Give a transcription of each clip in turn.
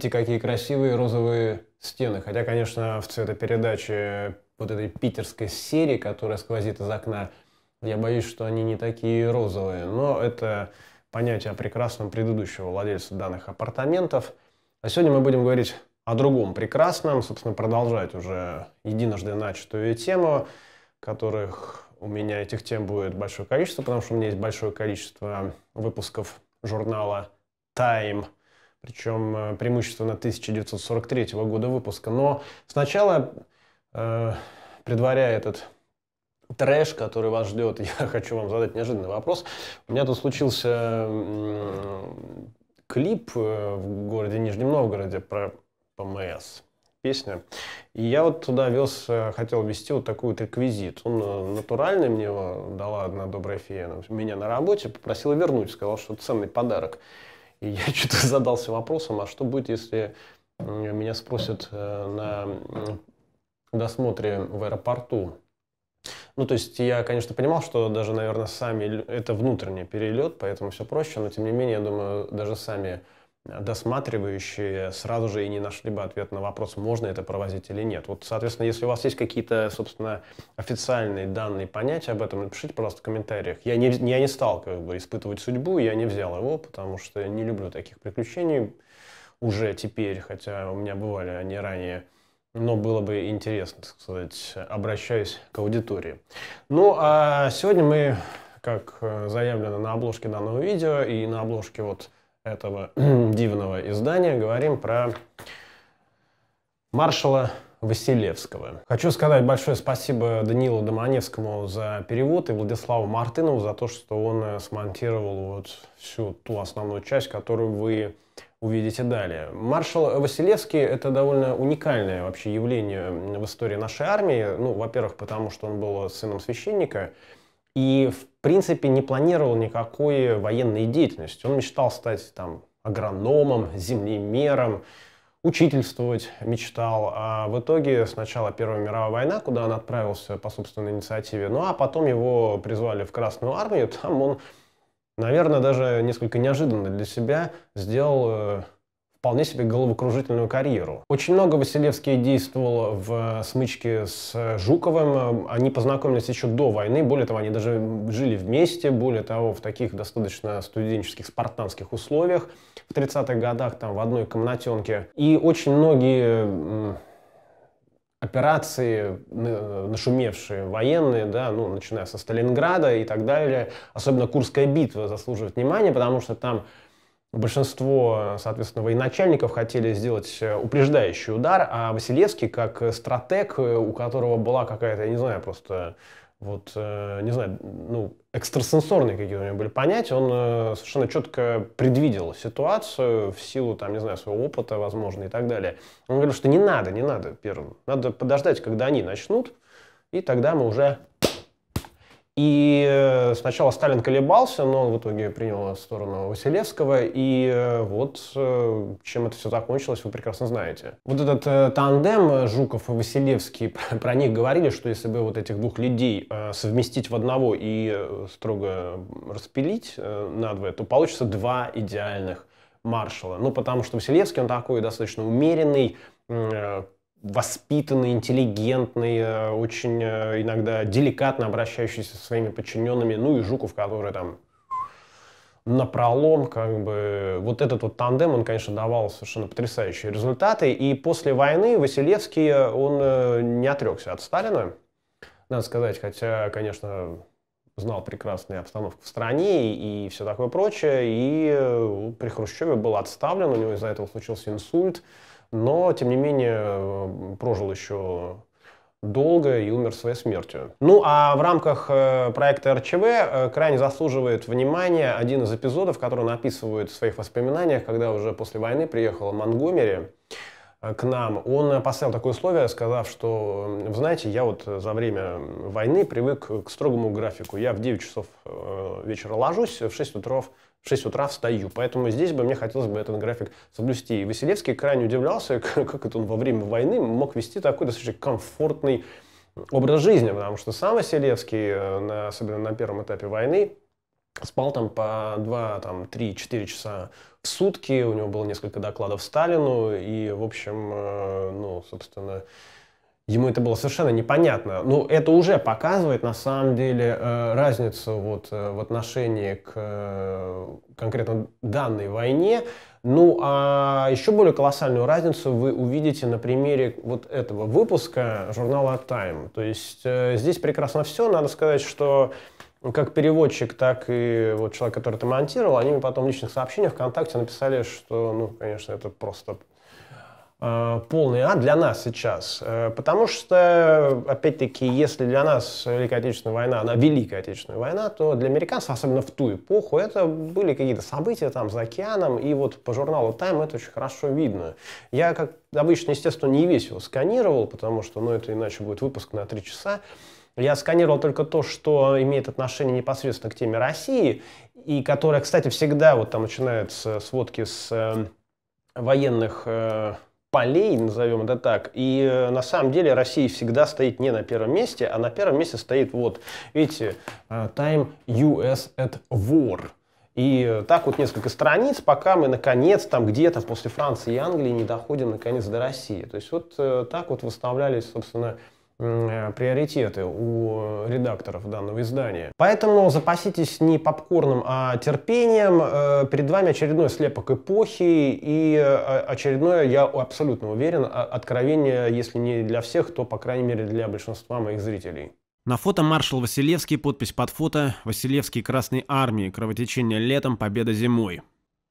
видите, какие красивые розовые стены. Хотя, конечно, в цветопередаче вот этой питерской серии, которая сквозит из окна, я боюсь, что они не такие розовые. Но это понятие о прекрасном предыдущего владельца данных апартаментов. А сегодня мы будем говорить о другом прекрасном, собственно, продолжать уже единожды начатую тему, которых у меня этих тем будет большое количество, потому что у меня есть большое количество выпусков журнала Time – причем преимущественно 1943 года выпуска. Но сначала, э, предваряя этот трэш, который вас ждет, я хочу вам задать неожиданный вопрос. У меня тут случился клип э, в городе Нижнем Новгороде про ПМС песня. И я вот туда вез, э, хотел вести вот такой вот реквизит. Он э, натуральный мне дала одна добрая фея. Меня на работе попросила вернуть, сказала, что ценный подарок. И я что-то задался вопросом, а что будет, если меня спросят э, на досмотре в аэропорту? Ну, то есть я, конечно, понимал, что даже, наверное, сами это внутренний перелет, поэтому все проще, но тем не менее, я думаю, даже сами досматривающие сразу же и не нашли бы ответ на вопрос, можно это провозить или нет. Вот, соответственно, если у вас есть какие-то, собственно, официальные данные понятия об этом, напишите, пожалуйста, в комментариях. Я не, я не стал как бы испытывать судьбу, я не взял его, потому что не люблю таких приключений уже теперь, хотя у меня бывали они ранее. Но было бы интересно, так сказать, обращаюсь к аудитории. Ну, а сегодня мы, как э, заявлено на обложке данного видео и на обложке вот этого дивного издания говорим про маршала Василевского. Хочу сказать большое спасибо Данилу Доманевскому за перевод и Владиславу Мартынову за то, что он э, смонтировал вот всю ту основную часть, которую вы увидите далее. Маршал Василевский – это довольно уникальное вообще явление в истории нашей армии. Ну, во-первых, потому что он был сыном священника – и, в принципе, не планировал никакой военной деятельности. Он мечтал стать там агрономом, землемером, учительствовать мечтал. А в итоге сначала Первая мировая война, куда он отправился по собственной инициативе, ну а потом его призвали в Красную армию. Там он, наверное, даже несколько неожиданно для себя сделал э, вполне себе головокружительную карьеру. Очень много Василевский действовал в смычке с э, Жуковым. Они познакомились еще до войны. Более того, они даже жили вместе. Более того, в таких достаточно студенческих спартанских условиях в 30-х годах там в одной комнатенке. И очень многие операции, э, нашумевшие военные, да, ну, начиная со Сталинграда и так далее, особенно Курская битва заслуживает внимания, потому что там Большинство, соответственно, военачальников хотели сделать э, упреждающий удар, а Василевский, как э, стратег, э, у которого была какая-то, я не знаю, просто вот, не знаю, ну, экстрасенсорные какие-то у него были понятия, он совершенно четко предвидел ситуацию в силу, там, не знаю, своего опыта, возможно, и так далее. Он говорил, что не надо, не надо первым, надо подождать, когда они начнут, и тогда мы уже и э, сначала Сталин колебался, но он в итоге принял сторону Василевского. И э, вот э, чем это все закончилось, вы прекрасно знаете. Вот этот тандем Жуков и Василевский, про них говорили, что если бы вот этих двух людей совместить в одного и строго распилить надвое, то получится два идеальных маршала. Ну, потому что Василевский, он такой достаточно умеренный, воспитанный, интеллигентный, э, очень э, иногда деликатно обращающийся со своими подчиненными, ну и Жуков, который там на пролом, как бы, вот этот вот тандем, он, конечно, давал совершенно потрясающие результаты, и после войны Василевский, э, он не отрекся от Сталина, надо сказать, хотя, конечно, знал прекрасную обстановку в стране и, и все такое прочее, и при Хрущеве был отставлен, у него из-за этого случился инсульт, но, тем не менее, э, прожил еще долго и умер своей смертью. Ну а в рамках э, проекта РЧВ э, крайне заслуживает внимания один из эпизодов, который он описывает в своих воспоминаниях, когда уже после войны приехал Монгомери э, к нам. Он поставил такое условие, сказав, что, вы знаете, я вот за время войны привык к строгому графику. Я в 9 часов э, вечера ложусь, в 6 утров, в 6 утра встаю. Поэтому здесь бы мне хотелось бы этот график соблюсти. И Василевский крайне удивлялся, как это он во время войны мог вести такой достаточно комфортный образ жизни, потому что сам Василевский, э, особенно на первом этапе войны, спал там по 2, там, 3-4 часа в сутки, у него было несколько докладов Сталину, и, в общем, э, ну, собственно, ему это было совершенно непонятно. но ну, это уже показывает, на самом деле, э, разницу вот э, в отношении к э, конкретно данной войне. Ну, а еще более колоссальную разницу вы увидите на примере вот этого выпуска журнала Time. То есть здесь прекрасно все. Надо сказать, что как переводчик, так и вот человек, который это монтировал, они мне потом в личных сообщениях ВКонтакте написали, что, ну, конечно, это просто Э, полный ад для нас сейчас. Э, потому что, опять-таки, если для нас Великая Отечественная война, она Великая Отечественная война, то для американцев, особенно в ту эпоху, это были какие-то события там за океаном, и вот по журналу Time это очень хорошо видно. Я, как обычно, естественно, не весь его сканировал, потому что, ну, это иначе будет выпуск на три часа. Я сканировал только то, что имеет отношение непосредственно к теме России, и которая, кстати, всегда, вот там начинается сводки с э, военных полей, назовем это так. И э, на самом деле Россия всегда стоит не на первом месте, а на первом месте стоит вот, видите, э, Time US at War. И э, так вот несколько страниц, пока мы наконец там где-то после Франции и Англии не доходим наконец до России. То есть вот э, так вот выставлялись, собственно, Э, приоритеты у редакторов данного издания. Поэтому запаситесь не попкорном, а терпением. Э, перед вами очередной слепок эпохи и э, очередное, я абсолютно уверен, откровение, если не для всех, то, по крайней мере, для большинства моих зрителей. На фото маршал Василевский, подпись под фото «Василевский Красной Армии. Кровотечение летом, победа зимой».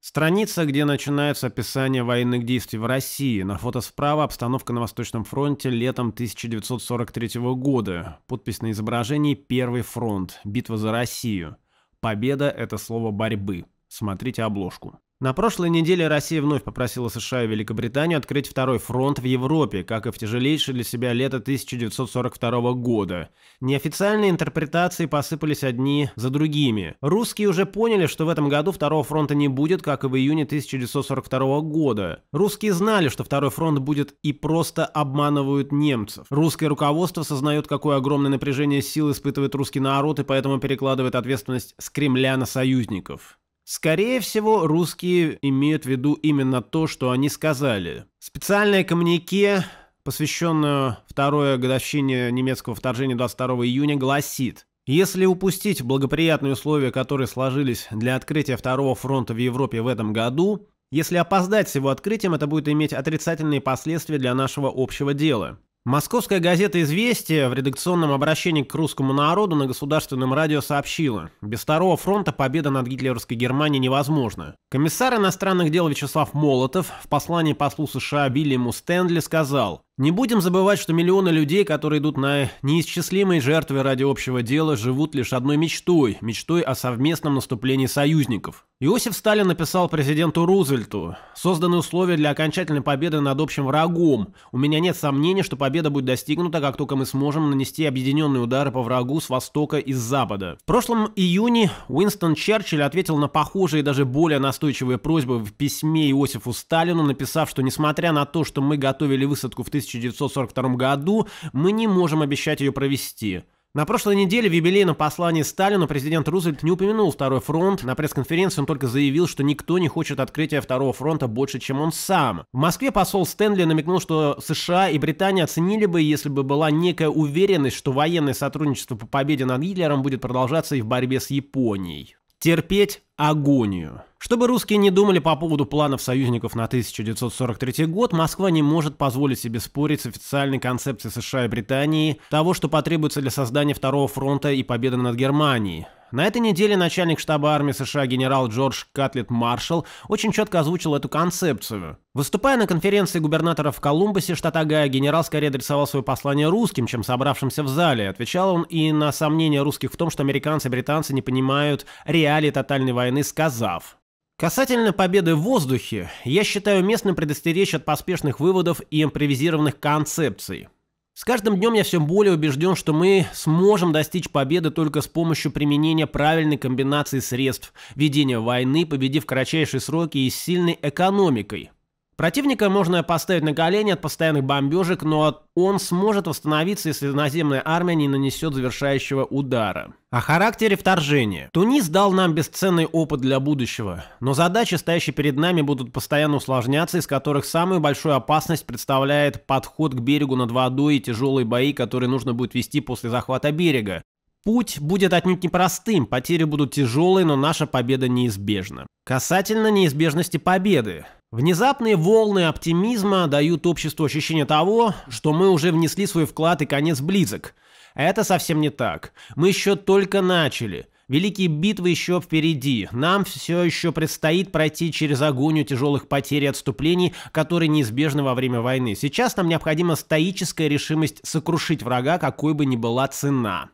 Страница, где начинается описание военных действий в России. На фото справа обстановка на Восточном фронте летом 1943 года. Подпись на изображении «Первый фронт. Битва за Россию». Победа – это слово борьбы. Смотрите обложку. На прошлой неделе Россия вновь попросила США и Великобританию открыть второй фронт в Европе, как и в тяжелейшее для себя лето 1942 года. Неофициальные интерпретации посыпались одни за другими. Русские уже поняли, что в этом году второго фронта не будет, как и в июне 1942 года. Русские знали, что второй фронт будет и просто обманывают немцев. Русское руководство сознает, какое огромное напряжение сил испытывает русский народ и поэтому перекладывает ответственность с Кремля на союзников. Скорее всего, русские имеют в виду именно то, что они сказали. Специальное коммунике, посвященное второе годовщине немецкого вторжения 22 июня, гласит «Если упустить благоприятные условия, которые сложились для открытия Второго фронта в Европе в этом году, если опоздать с его открытием, это будет иметь отрицательные последствия для нашего общего дела. Московская газета «Известия» в редакционном обращении к русскому народу на государственном радио сообщила, без Второго фронта победа над гитлеровской Германией невозможна. Комиссар иностранных дел Вячеслав Молотов в послании послу США Вильяму Стэнли сказал, не будем забывать, что миллионы людей, которые идут на неисчислимые жертвы ради общего дела, живут лишь одной мечтой – мечтой о совместном наступлении союзников. Иосиф Сталин написал президенту Рузвельту «Созданы условия для окончательной победы над общим врагом. У меня нет сомнений, что победа будет достигнута, как только мы сможем нанести объединенные удары по врагу с востока и с запада». В прошлом июне Уинстон Черчилль ответил на похожие и даже более настойчивые просьбы в письме Иосифу Сталину, написав, что несмотря на то, что мы готовили высадку в 1945 1942 году, мы не можем обещать ее провести. На прошлой неделе в юбилейном послании Сталину президент Рузвельт не упомянул Второй фронт. На пресс-конференции он только заявил, что никто не хочет открытия Второго фронта больше, чем он сам. В Москве посол Стэнли намекнул, что США и Британия оценили бы, если бы была некая уверенность, что военное сотрудничество по победе над Гитлером будет продолжаться и в борьбе с Японией. Терпеть агонию. Чтобы русские не думали по поводу планов союзников на 1943 год, Москва не может позволить себе спорить с официальной концепцией США и Британии того, что потребуется для создания Второго фронта и победы над Германией. На этой неделе начальник штаба армии США генерал Джордж Катлет Маршалл очень четко озвучил эту концепцию. Выступая на конференции губернаторов в Колумбусе, штат Огайо, генерал скорее адресовал свое послание русским, чем собравшимся в зале. Отвечал он и на сомнения русских в том, что американцы и британцы не понимают реалии тотальной войны, сказав Касательно победы в воздухе, я считаю местным предостеречь от поспешных выводов и импровизированных концепций. С каждым днем я все более убежден, что мы сможем достичь победы только с помощью применения правильной комбинации средств, ведения войны, победив кратчайшие сроки и сильной экономикой – Противника можно поставить на колени от постоянных бомбежек, но он сможет восстановиться, если наземная армия не нанесет завершающего удара. О характере вторжения. Тунис дал нам бесценный опыт для будущего, но задачи, стоящие перед нами, будут постоянно усложняться, из которых самую большую опасность представляет подход к берегу над водой и тяжелые бои, которые нужно будет вести после захвата берега. Путь будет отнюдь непростым, потери будут тяжелые, но наша победа неизбежна. Касательно неизбежности победы. Внезапные волны оптимизма дают обществу ощущение того, что мы уже внесли свой вклад и конец близок. Это совсем не так. Мы еще только начали. Великие битвы еще впереди. Нам все еще предстоит пройти через агонию тяжелых потерь и отступлений, которые неизбежны во время войны. Сейчас нам необходима стоическая решимость сокрушить врага, какой бы ни была цена.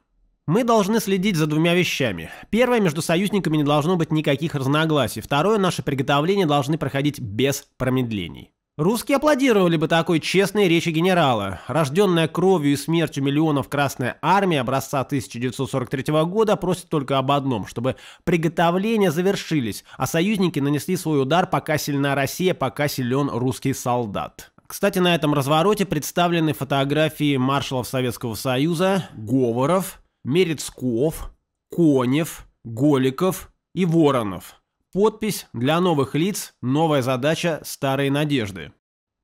Мы должны следить за двумя вещами. Первое, между союзниками не должно быть никаких разногласий. Второе, наши приготовления должны проходить без промедлений. Русские аплодировали бы такой честной речи генерала. Рожденная кровью и смертью миллионов Красная Армия образца 1943 года просит только об одном, чтобы приготовления завершились, а союзники нанесли свой удар, пока сильна Россия, пока силен русский солдат. Кстати, на этом развороте представлены фотографии маршалов Советского Союза, Говоров, Мерецков, Конев, Голиков и Воронов. Подпись «Для новых лиц. Новая задача. старой надежды».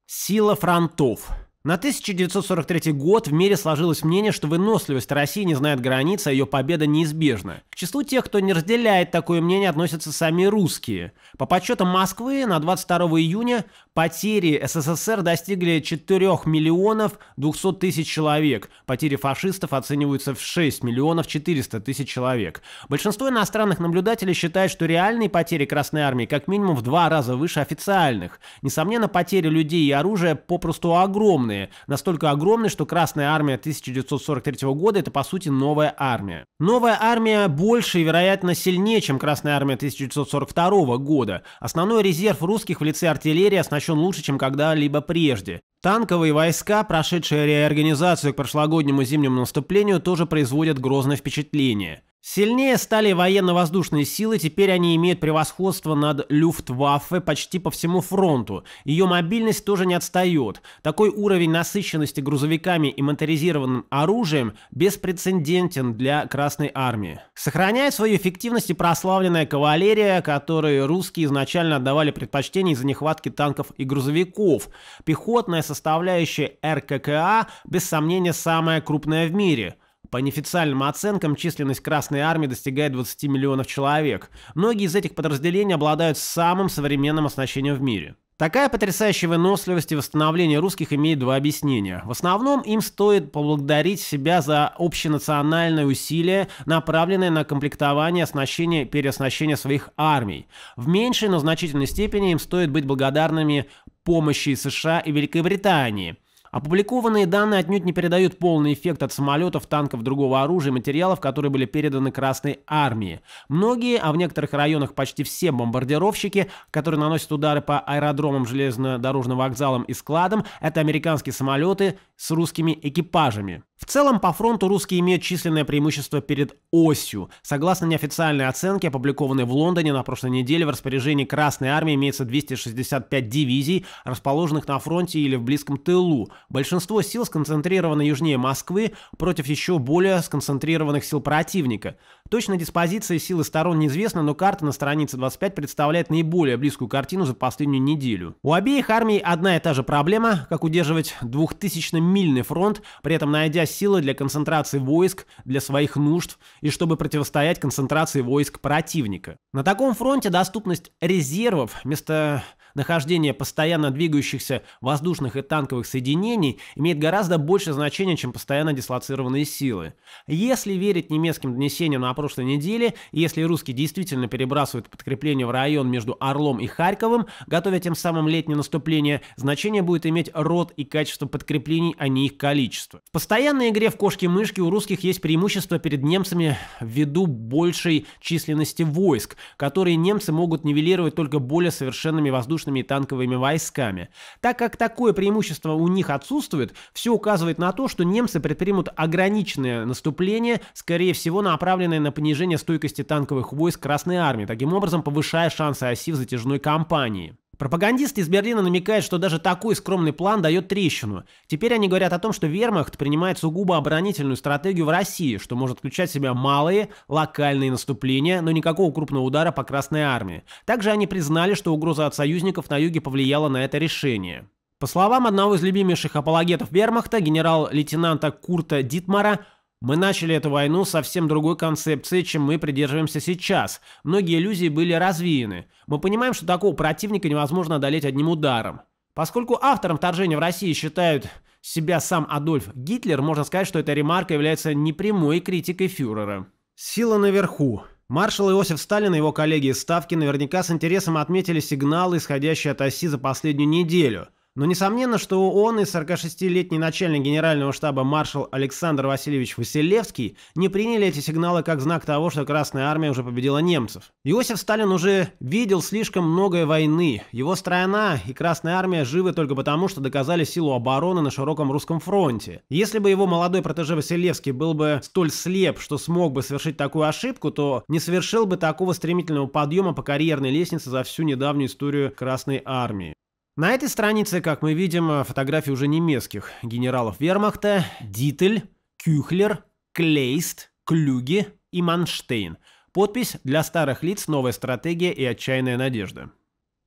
Сила фронтов. На 1943 год в мире сложилось мнение, что выносливость России не знает границ, а ее победа неизбежна. К числу тех, кто не разделяет такое мнение, относятся сами русские. По подсчетам Москвы, на 22 июня потери СССР достигли 4 миллионов 200 тысяч человек. Потери фашистов оцениваются в 6 миллионов 400 тысяч человек. Большинство иностранных наблюдателей считает, что реальные потери Красной Армии как минимум в два раза выше официальных. Несомненно, потери людей и оружия попросту огромны огромные. Настолько огромные, что Красная армия 1943 года это по сути новая армия. Новая армия больше и, вероятно, сильнее, чем Красная армия 1942 года. Основной резерв русских в лице артиллерии оснащен лучше, чем когда-либо прежде. Танковые войска, прошедшие реорганизацию к прошлогоднему зимнему наступлению, тоже производят грозное впечатление. Сильнее стали военно-воздушные силы, теперь они имеют превосходство над Люфтваффе почти по всему фронту. Ее мобильность тоже не отстает. Такой уровень насыщенности грузовиками и моторизированным оружием беспрецедентен для Красной Армии. Сохраняет свою эффективность и прославленная кавалерия, которой русские изначально отдавали предпочтение из-за нехватки танков и грузовиков. Пехотная составляющая РККА, без сомнения, самая крупная в мире – по неофициальным оценкам, численность Красной Армии достигает 20 миллионов человек. Многие из этих подразделений обладают самым современным оснащением в мире. Такая потрясающая выносливость и восстановление русских имеет два объяснения. В основном им стоит поблагодарить себя за общенациональные усилия, направленные на комплектование, оснащение, переоснащение своих армий. В меньшей, но значительной степени им стоит быть благодарными помощи США и Великобритании. Опубликованные данные отнюдь не передают полный эффект от самолетов, танков, другого оружия и материалов, которые были переданы Красной Армии. Многие, а в некоторых районах почти все бомбардировщики, которые наносят удары по аэродромам, железнодорожным вокзалам и складам, это американские самолеты с русскими экипажами. В целом, по фронту русские имеют численное преимущество перед осью. Согласно неофициальной оценке, опубликованной в Лондоне на прошлой неделе, в распоряжении Красной Армии имеется 265 дивизий, расположенных на фронте или в близком тылу. Большинство сил сконцентрировано южнее Москвы против еще более сконцентрированных сил противника. Точно диспозиция силы сторон неизвестна, но карта на странице 25 представляет наиболее близкую картину за последнюю неделю. У обеих армий одна и та же проблема, как удерживать 2000-мильный фронт, при этом найдя силы для концентрации войск, для своих нужд и чтобы противостоять концентрации войск противника. На таком фронте доступность резервов вместо нахождение постоянно двигающихся воздушных и танковых соединений имеет гораздо большее значение, чем постоянно дислоцированные силы. Если верить немецким донесениям на прошлой неделе, если русские действительно перебрасывают подкрепление в район между Орлом и Харьковым, готовя тем самым летнее наступление, значение будет иметь род и качество подкреплений, а не их количество. В постоянной игре в кошки-мышки у русских есть преимущество перед немцами ввиду большей численности войск, которые немцы могут нивелировать только более совершенными воздушными и танковыми войсками. Так как такое преимущество у них отсутствует, все указывает на то, что немцы предпримут ограниченное наступление, скорее всего направленное на на понижение стойкости танковых войск Красной Армии, таким образом повышая шансы оси в затяжной кампании. Пропагандисты из Берлина намекают, что даже такой скромный план дает трещину. Теперь они говорят о том, что вермахт принимает сугубо оборонительную стратегию в России, что может включать в себя малые, локальные наступления, но никакого крупного удара по Красной Армии. Также они признали, что угроза от союзников на юге повлияла на это решение. По словам одного из любимейших апологетов вермахта, генерал-лейтенанта Курта Дитмара, мы начали эту войну совсем другой концепцией, чем мы придерживаемся сейчас. Многие иллюзии были развеяны. Мы понимаем, что такого противника невозможно одолеть одним ударом. Поскольку автором вторжения в России считают себя сам Адольф Гитлер, можно сказать, что эта ремарка является непрямой критикой фюрера. Сила наверху. Маршал Иосиф Сталин и его коллеги из Ставки наверняка с интересом отметили сигналы, исходящие от оси за последнюю неделю – но несомненно, что он и 46-летний начальник генерального штаба маршал Александр Васильевич Василевский не приняли эти сигналы как знак того, что Красная Армия уже победила немцев. Иосиф Сталин уже видел слишком многое войны. Его страна и Красная Армия живы только потому, что доказали силу обороны на широком русском фронте. Если бы его молодой протеже Василевский был бы столь слеп, что смог бы совершить такую ошибку, то не совершил бы такого стремительного подъема по карьерной лестнице за всю недавнюю историю Красной Армии. На этой странице, как мы видим, э, фотографии уже немецких генералов вермахта Дитель, Кюхлер, Клейст, Клюги и Манштейн. Подпись «Для старых лиц. Новая стратегия и отчаянная надежда».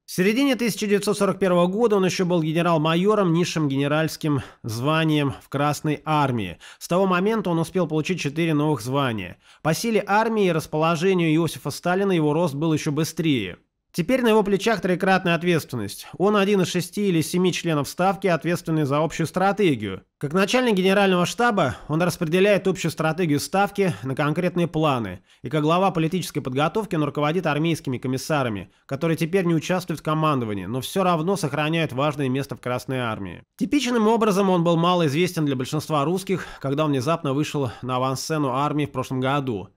В середине 1941 года он еще был генерал-майором, низшим генеральским званием в Красной армии. С того момента он успел получить четыре новых звания. По силе армии и расположению Иосифа Сталина его рост был еще быстрее. Теперь на его плечах трикратная ответственность. Он один из шести или семи членов Ставки, ответственный за общую стратегию. Как начальник генерального штаба, он распределяет общую стратегию Ставки на конкретные планы. И как глава политической подготовки он руководит армейскими комиссарами, которые теперь не участвуют в командовании, но все равно сохраняют важное место в Красной Армии. Типичным образом он был мало известен для большинства русских, когда он внезапно вышел на авансцену армии в прошлом году.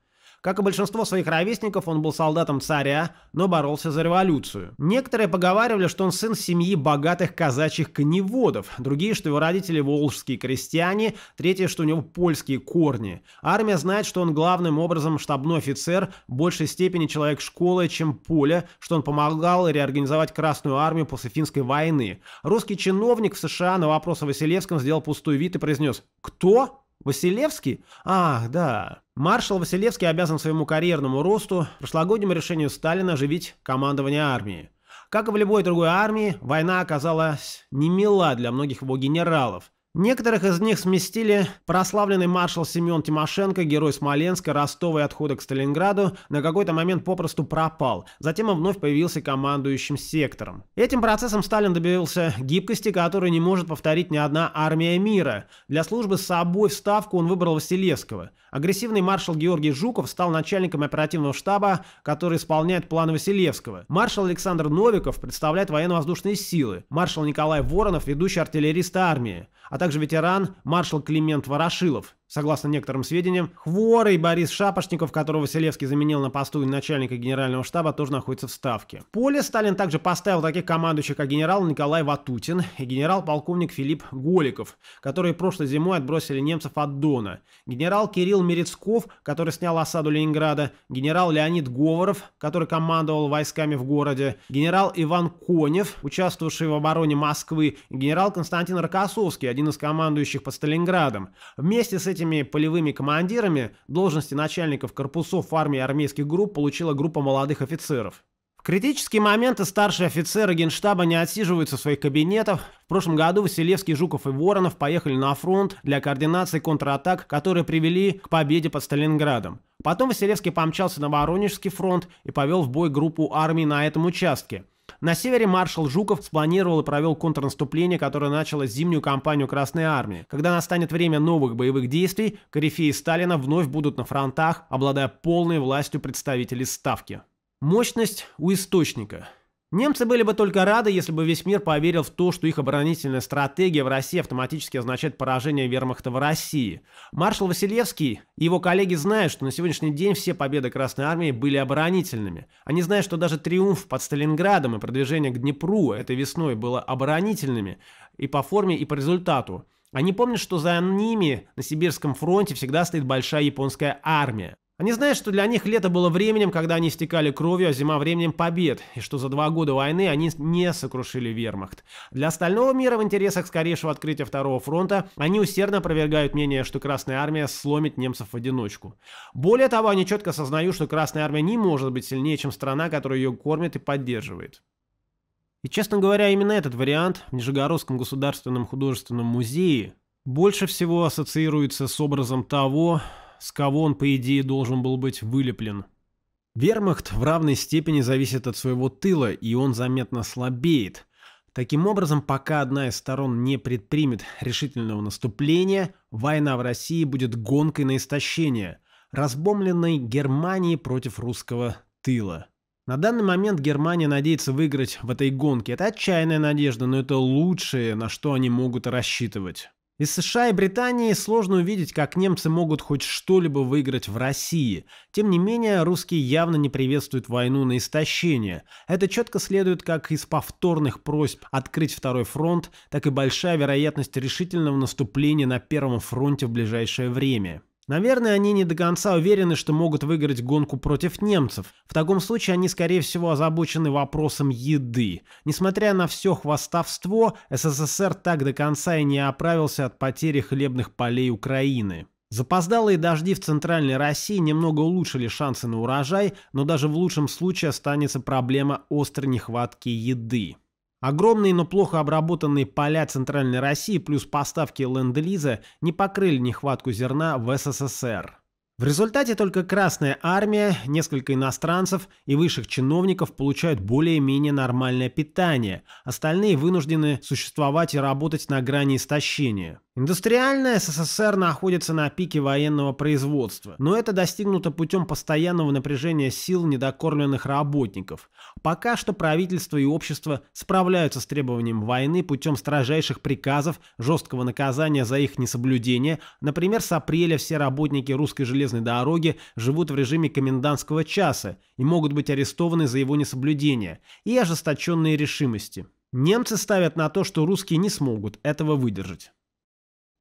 Как и большинство своих ровесников, он был солдатом царя, но боролся за революцию. Некоторые поговаривали, что он сын семьи богатых казачьих коневодов, другие, что его родители волжские крестьяне, третьи, что у него польские корни. Армия знает, что он главным образом штабной офицер, в большей степени человек школы, чем поля, что он помогал реорганизовать Красную армию после финской войны. Русский чиновник в США на вопрос о Василевском сделал пустой вид и произнес «Кто?». Василевский? Ах, да. Маршал Василевский обязан своему карьерному росту, прошлогоднему решению Сталина оживить командование армии. Как и в любой другой армии, война оказалась немила для многих его генералов. Некоторых из них сместили прославленный маршал Семен Тимошенко, герой Смоленска, Ростова и отхода к Сталинграду, на какой-то момент попросту пропал. Затем он вновь появился командующим сектором. Этим процессом Сталин добился гибкости, которую не может повторить ни одна армия мира. Для службы с собой в Ставку он выбрал Василевского. Агрессивный маршал Георгий Жуков стал начальником оперативного штаба, который исполняет план Василевского. Маршал Александр Новиков представляет военно-воздушные силы. Маршал Николай Воронов – ведущий артиллерист армии. А также ветеран, маршал Климент Ворошилов, Согласно некоторым сведениям, хворый Борис Шапошников, которого Селевский заменил на посту начальника генерального штаба, тоже находится в Ставке. В поле Сталин также поставил таких командующих, как генерал Николай Ватутин и генерал-полковник Филипп Голиков, которые прошлой зимой отбросили немцев от Дона, генерал Кирилл Мерецков, который снял осаду Ленинграда, генерал Леонид Говоров, который командовал войсками в городе, генерал Иван Конев, участвовавший в обороне Москвы, и генерал Константин Рокоссовский, один из командующих под Сталинградом. Вместе с этим этими полевыми командирами должности начальников корпусов армии армейских групп получила группа молодых офицеров. В критические моменты старшие офицеры генштаба не отсиживаются в своих кабинетах. В прошлом году Василевский, Жуков и Воронов поехали на фронт для координации контратак, которые привели к победе под Сталинградом. Потом Василевский помчался на Воронежский фронт и повел в бой группу армии на этом участке – на севере маршал Жуков спланировал и провел контрнаступление, которое начало зимнюю кампанию Красной Армии. Когда настанет время новых боевых действий, корифеи Сталина вновь будут на фронтах, обладая полной властью представителей Ставки. Мощность у источника. Немцы были бы только рады, если бы весь мир поверил в то, что их оборонительная стратегия в России автоматически означает поражение вермахта в России. Маршал Василевский и его коллеги знают, что на сегодняшний день все победы Красной Армии были оборонительными. Они знают, что даже триумф под Сталинградом и продвижение к Днепру этой весной было оборонительными и по форме, и по результату. Они помнят, что за ними на Сибирском фронте всегда стоит большая японская армия. Они знают, что для них лето было временем, когда они стекали кровью, а зима временем побед, и что за два года войны они не сокрушили вермахт. Для остального мира в интересах скорейшего открытия Второго фронта они усердно опровергают мнение, что Красная Армия сломит немцев в одиночку. Более того, они четко осознают, что Красная Армия не может быть сильнее, чем страна, которая ее кормит и поддерживает. И, честно говоря, именно этот вариант в Нижегородском государственном художественном музее больше всего ассоциируется с образом того, с кого он, по идее, должен был быть вылеплен. Вермахт в равной степени зависит от своего тыла, и он заметно слабеет. Таким образом, пока одна из сторон не предпримет решительного наступления, война в России будет гонкой на истощение, разбомленной Германии против русского тыла. На данный момент Германия надеется выиграть в этой гонке. Это отчаянная надежда, но это лучшее, на что они могут рассчитывать. Из США и Британии сложно увидеть, как немцы могут хоть что-либо выиграть в России. Тем не менее, русские явно не приветствуют войну на истощение. Это четко следует как из повторных просьб открыть второй фронт, так и большая вероятность решительного наступления на первом фронте в ближайшее время. Наверное, они не до конца уверены, что могут выиграть гонку против немцев. В таком случае они, скорее всего, озабочены вопросом еды. Несмотря на все хвастовство, СССР так до конца и не оправился от потери хлебных полей Украины. Запоздалые дожди в Центральной России немного улучшили шансы на урожай, но даже в лучшем случае останется проблема острой нехватки еды. Огромные, но плохо обработанные поля Центральной России плюс поставки ленд-лиза не покрыли нехватку зерна в СССР. В результате только Красная Армия, несколько иностранцев и высших чиновников получают более-менее нормальное питание, остальные вынуждены существовать и работать на грани истощения. Индустриальная СССР находится на пике военного производства, но это достигнуто путем постоянного напряжения сил недокормленных работников. Пока что правительство и общество справляются с требованием войны путем строжайших приказов, жесткого наказания за их несоблюдение. Например, с апреля все работники русской железной дороги живут в режиме комендантского часа и могут быть арестованы за его несоблюдение и ожесточенные решимости. Немцы ставят на то, что русские не смогут этого выдержать.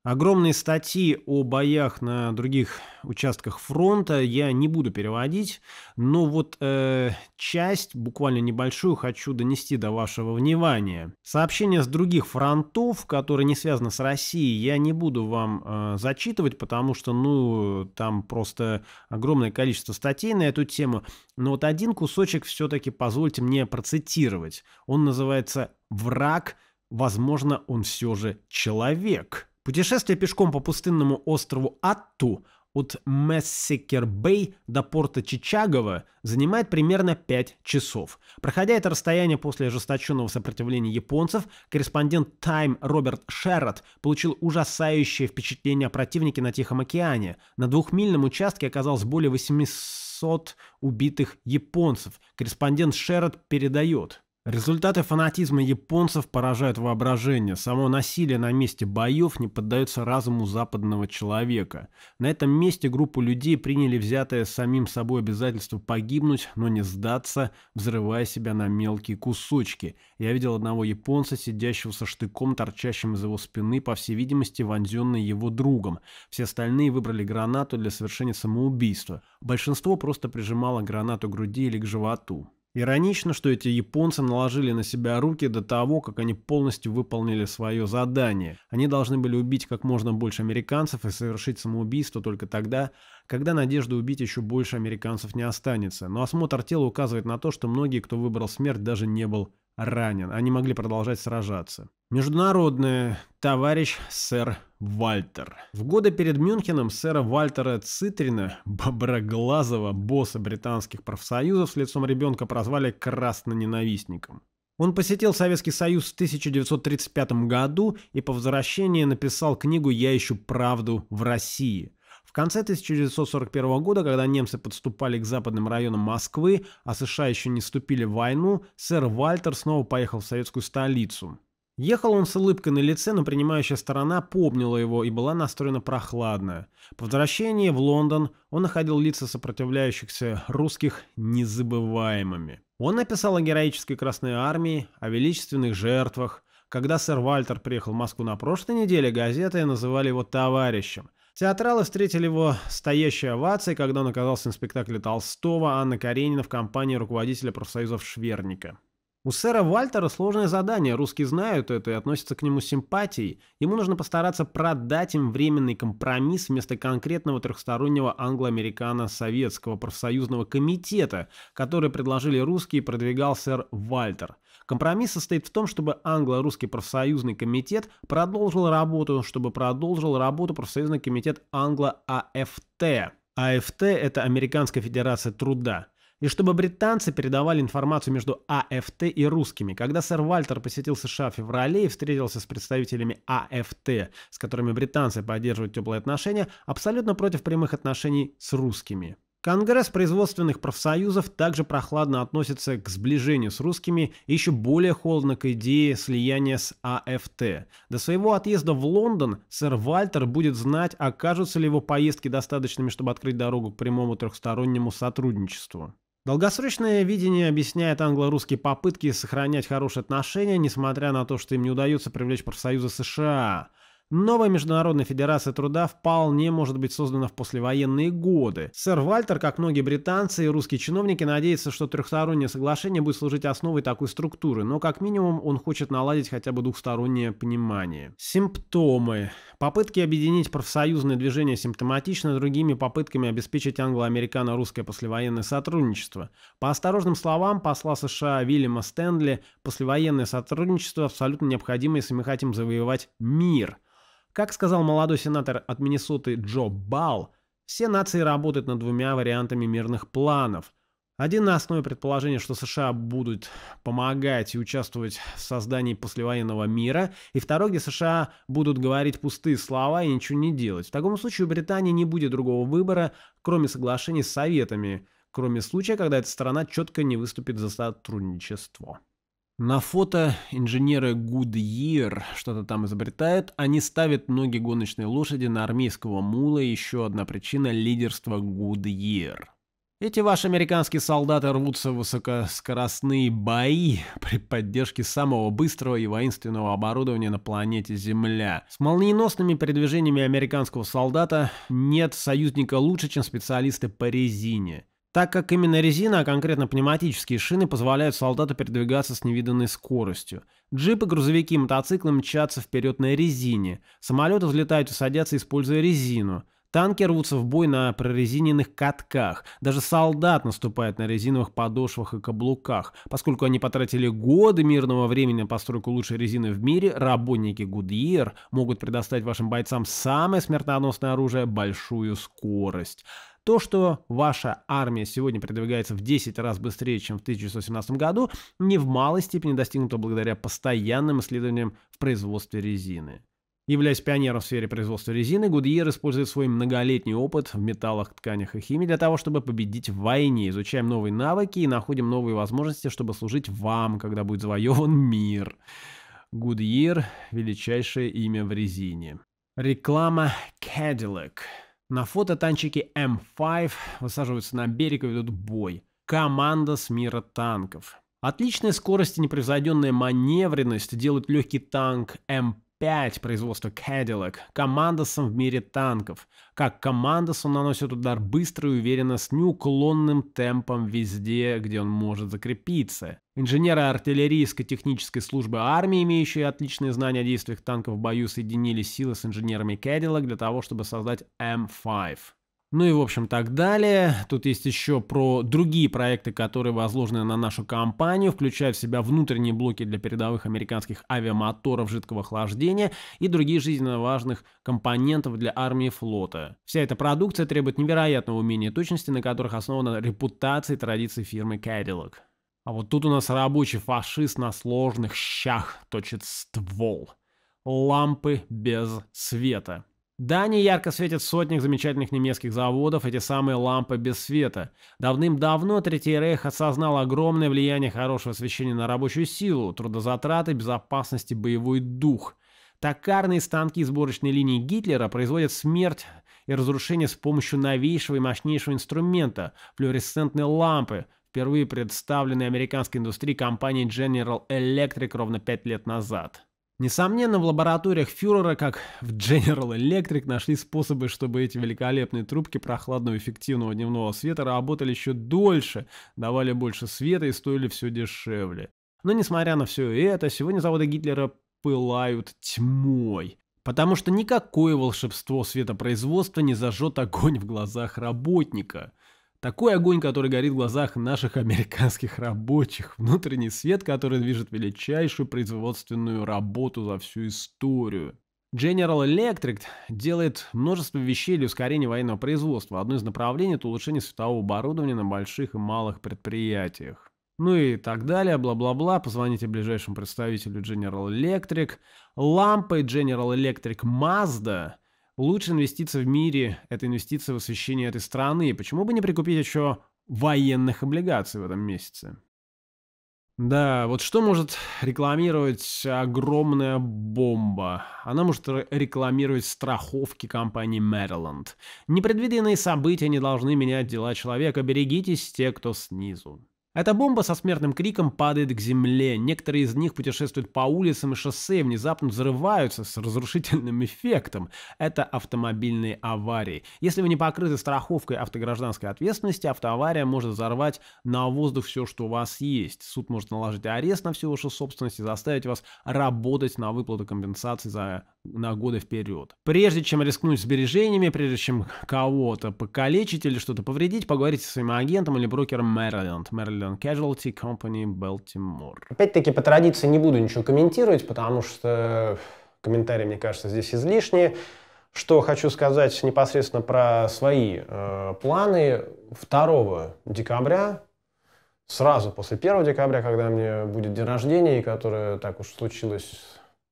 Огромные статьи о боях на других участках фронта я не буду переводить, но вот э, часть, буквально небольшую, хочу донести до вашего внимания. Сообщения с других фронтов, которые не связаны с Россией, я не буду вам э, зачитывать, потому что, ну, там просто огромное количество статей на эту тему. Но вот один кусочек все-таки позвольте мне процитировать. Он называется «Враг, возможно, он все же человек». Путешествие пешком по пустынному острову Атту от Мессикер-Бэй до порта Чичагова занимает примерно 5 часов. Проходя это расстояние после ожесточенного сопротивления японцев, корреспондент Time Роберт Шеррот получил ужасающее впечатление о противнике на Тихом океане. На двухмильном участке оказалось более 800 убитых японцев. Корреспондент Шеррот передает – Результаты фанатизма японцев поражают воображение. Само насилие на месте боев не поддается разуму западного человека. На этом месте группу людей приняли взятое самим собой обязательство погибнуть, но не сдаться, взрывая себя на мелкие кусочки. Я видел одного японца, сидящего со штыком, торчащим из его спины, по всей видимости, вонзенный его другом. Все остальные выбрали гранату для совершения самоубийства. Большинство просто прижимало гранату к груди или к животу. Иронично, что эти японцы наложили на себя руки до того, как они полностью выполнили свое задание. Они должны были убить как можно больше американцев и совершить самоубийство только тогда, когда надежды убить еще больше американцев не останется. Но осмотр тела указывает на то, что многие, кто выбрал смерть, даже не был ранен. Они могли продолжать сражаться. Международный Товарищ сэр Вальтер. В годы перед Мюнхеном сэра Вальтера Цитрина, боброглазого босса британских профсоюзов с лицом ребенка прозвали красноненавистником. Он посетил Советский Союз в 1935 году и по возвращении написал книгу «Я ищу правду в России», конце 1941 года, когда немцы подступали к западным районам Москвы, а США еще не вступили в войну, сэр Вальтер снова поехал в советскую столицу. Ехал он с улыбкой на лице, но принимающая сторона помнила его и была настроена прохладно. По возвращении в Лондон он находил лица сопротивляющихся русских незабываемыми. Он написал о героической Красной Армии, о величественных жертвах. Когда сэр Вальтер приехал в Москву на прошлой неделе, газеты называли его товарищем. Театралы встретили его стоящей овацией, когда он оказался на спектакле Толстого Анна Каренина в компании руководителя профсоюзов Шверника. У сэра Вальтера сложное задание, русские знают это и относятся к нему с симпатией. Ему нужно постараться продать им временный компромисс вместо конкретного трехстороннего англо-американо-советского профсоюзного комитета, который предложили русские и продвигал сэр Вальтер. Компромисс состоит в том, чтобы Англо-Русский профсоюзный комитет продолжил работу, чтобы продолжил работу профсоюзный комитет Англо-АФТ. АФТ – это Американская Федерация Труда и чтобы британцы передавали информацию между АФТ и русскими. Когда сэр Вальтер посетил США в феврале и встретился с представителями АФТ, с которыми британцы поддерживают теплые отношения, абсолютно против прямых отношений с русскими. Конгресс производственных профсоюзов также прохладно относится к сближению с русскими и еще более холодно к идее слияния с АФТ. До своего отъезда в Лондон сэр Вальтер будет знать, окажутся ли его поездки достаточными, чтобы открыть дорогу к прямому трехстороннему сотрудничеству. Долгосрочное видение объясняет англо-русские попытки сохранять хорошие отношения, несмотря на то, что им не удается привлечь профсоюзы США – Новая Международная Федерация Труда вполне может быть создана в послевоенные годы. Сэр Вальтер, как многие британцы и русские чиновники, надеется, что трехстороннее соглашение будет служить основой такой структуры, но как минимум он хочет наладить хотя бы двухстороннее понимание. Симптомы. Попытки объединить профсоюзные движения симптоматично другими попытками обеспечить англо-американо-русское послевоенное сотрудничество. По осторожным словам посла США Вильяма Стэнли, послевоенное сотрудничество абсолютно необходимо, если мы хотим завоевать мир – как сказал молодой сенатор от Миннесоты Джо Балл, все нации работают над двумя вариантами мирных планов. Один на основе предположения, что США будут помогать и участвовать в создании послевоенного мира, и второй, где США будут говорить пустые слова и ничего не делать. В таком случае у Британии не будет другого выбора, кроме соглашений с Советами, кроме случая, когда эта страна четко не выступит за сотрудничество. На фото инженеры Goodyear что-то там изобретают. Они ставят ноги гоночной лошади на армейского мула. Еще одна причина лидерства Goodyear. Эти ваши американские солдаты рвутся в высокоскоростные бои при поддержке самого быстрого и воинственного оборудования на планете Земля. С молниеносными передвижениями американского солдата нет союзника лучше, чем специалисты по резине так как именно резина, а конкретно пневматические шины, позволяют солдату передвигаться с невиданной скоростью. Джипы, грузовики и мотоциклы мчатся вперед на резине. Самолеты взлетают и садятся, используя резину. Танки рвутся в бой на прорезиненных катках. Даже солдат наступает на резиновых подошвах и каблуках. Поскольку они потратили годы мирного времени на постройку лучшей резины в мире, работники Гудьер могут предоставить вашим бойцам самое смертоносное оружие – большую скорость. То, что ваша армия сегодня передвигается в 10 раз быстрее, чем в 1917 году, не в малой степени достигнуто благодаря постоянным исследованиям в производстве резины. Являясь пионером в сфере производства резины, Гудьер использует свой многолетний опыт в металлах, тканях и химии для того, чтобы победить в войне. Изучаем новые навыки и находим новые возможности, чтобы служить вам, когда будет завоеван мир. Гудьер – величайшее имя в резине. Реклама Cadillac – на фото танчики М5 высаживаются на берег и ведут бой. Команда с мира танков. Отличная скорость и непревзойденная маневренность делают легкий танк М5 5 производства Cadillac, Командосом в мире танков. Как он наносит удар быстро и уверенно с неуклонным темпом везде, где он может закрепиться. Инженеры артиллерийской технической службы армии, имеющие отличные знания о действиях танков в бою, соединили силы с инженерами Cadillac для того, чтобы создать М5. Эм ну и, в общем, так далее. Тут есть еще про другие проекты, которые возложены на нашу компанию, включая в себя внутренние блоки для передовых американских авиамоторов жидкого охлаждения и другие жизненно важных компонентов для армии флота. Вся эта продукция требует невероятного умения и точности, на которых основана репутация и традиции фирмы Cadillac. А вот тут у нас рабочий фашист на сложных щах точит ствол. Лампы без света. Дании ярко светят сотнях замечательных немецких заводов, эти самые лампы без света. Давным-давно Третий Рейх осознал огромное влияние хорошего освещения на рабочую силу, трудозатраты, безопасность и боевой дух. Токарные станки сборочной линии Гитлера производят смерть и разрушение с помощью новейшего и мощнейшего инструмента – флуоресцентной лампы, впервые представленной американской индустрии компании General Electric ровно пять лет назад. Несомненно, в лабораториях фюрера, как в General Electric, нашли способы, чтобы эти великолепные трубки прохладного эффективного дневного света работали еще дольше, давали больше света и стоили все дешевле. Но несмотря на все это, сегодня заводы Гитлера пылают тьмой. Потому что никакое волшебство светопроизводства не зажжет огонь в глазах работника – такой огонь, который горит в глазах наших американских рабочих. Внутренний свет, который движет величайшую производственную работу за всю историю. General Electric делает множество вещей для ускорения военного производства. Одно из направлений – это улучшение светового оборудования на больших и малых предприятиях. Ну и так далее, бла-бла-бла. Позвоните ближайшему представителю General Electric. Лампы General Electric Mazda – лучшая инвестиция в мире – это инвестиция в освещение этой страны. И Почему бы не прикупить еще военных облигаций в этом месяце? Да, вот что может рекламировать огромная бомба? Она может рекламировать страховки компании Maryland. Непредвиденные события не должны менять дела человека. Берегитесь те, кто снизу. Эта бомба со смертным криком падает к земле. Некоторые из них путешествуют по улицам и шоссе и внезапно взрываются с разрушительным эффектом. Это автомобильные аварии. Если вы не покрыты страховкой автогражданской ответственности, автоавария может взорвать на воздух все, что у вас есть. Суд может наложить арест на всю вашу собственность и заставить вас работать на выплату компенсации за на годы вперед. Прежде чем рискнуть сбережениями, прежде чем кого-то покалечить или что-то повредить, поговорите со своим агентом или брокером Мэриленд. Мэриленд Civilian Casualty Company Baltimore. Опять-таки, по традиции не буду ничего комментировать, потому что комментарии, мне кажется, здесь излишние. Что хочу сказать непосредственно про свои э, планы 2 декабря, сразу после 1 декабря, когда мне будет день рождения, и которое так уж случилось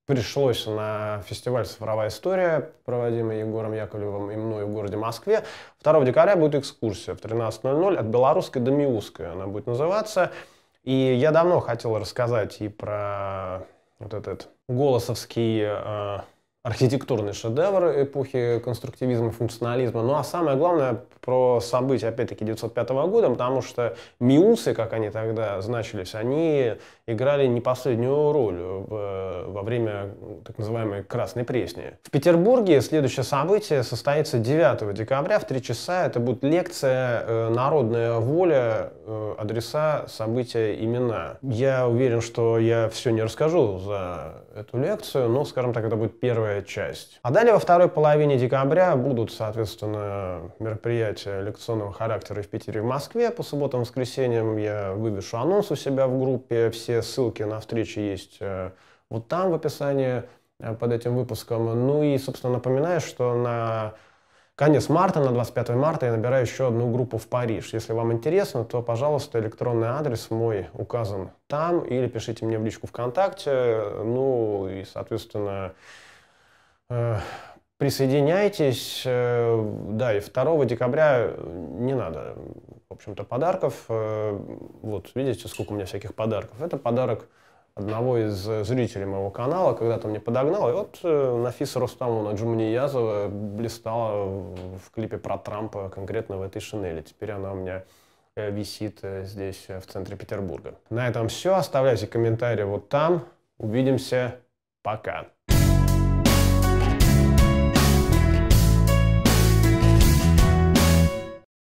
пришлось на фестиваль «Цифровая история», проводимый Егором Яковлевым и мной в городе Москве. 2 декабря будет экскурсия в 13.00 от Белорусской до Миусской она будет называться. И я давно хотел рассказать и про вот этот голосовский э, архитектурный шедевр эпохи конструктивизма, функционализма. Ну а самое главное про события, опять-таки, 1905 года, потому что миусы, как они тогда значились, они играли не последнюю роль во время так называемой «Красной пресни». В Петербурге следующее событие состоится 9 декабря в 3 часа. Это будет лекция э, «Народная воля. Э, адреса, события, имена». Я уверен, что я все не расскажу за эту лекцию, но, скажем так, это будет первая первая часть. А далее во второй половине декабря будут, соответственно, мероприятия лекционного характера в Питере и в Москве. По субботам и воскресеньям я вывешу анонс у себя в группе. Все ссылки на встречи есть э, вот там в описании э, под этим выпуском. Ну и, собственно, напоминаю, что на конец марта, на 25 марта я набираю еще одну группу в Париж. Если вам интересно, то, пожалуйста, электронный адрес мой указан там или пишите мне в личку ВКонтакте. Ну и, соответственно, Э, присоединяйтесь. Э, да, и 2 декабря э, не надо, в общем-то, подарков. Вот, видите, сколько у меня всяких подарков. Это подарок одного из зрителей моего канала, когда-то мне подогнал. И вот Нафиса Рустамовна Джумниязова блистала в клипе про Трампа конкретно в этой шинели. Теперь она у меня висит здесь, в центре Петербурга. На этом все. Оставляйте комментарии вот там. Увидимся. Пока.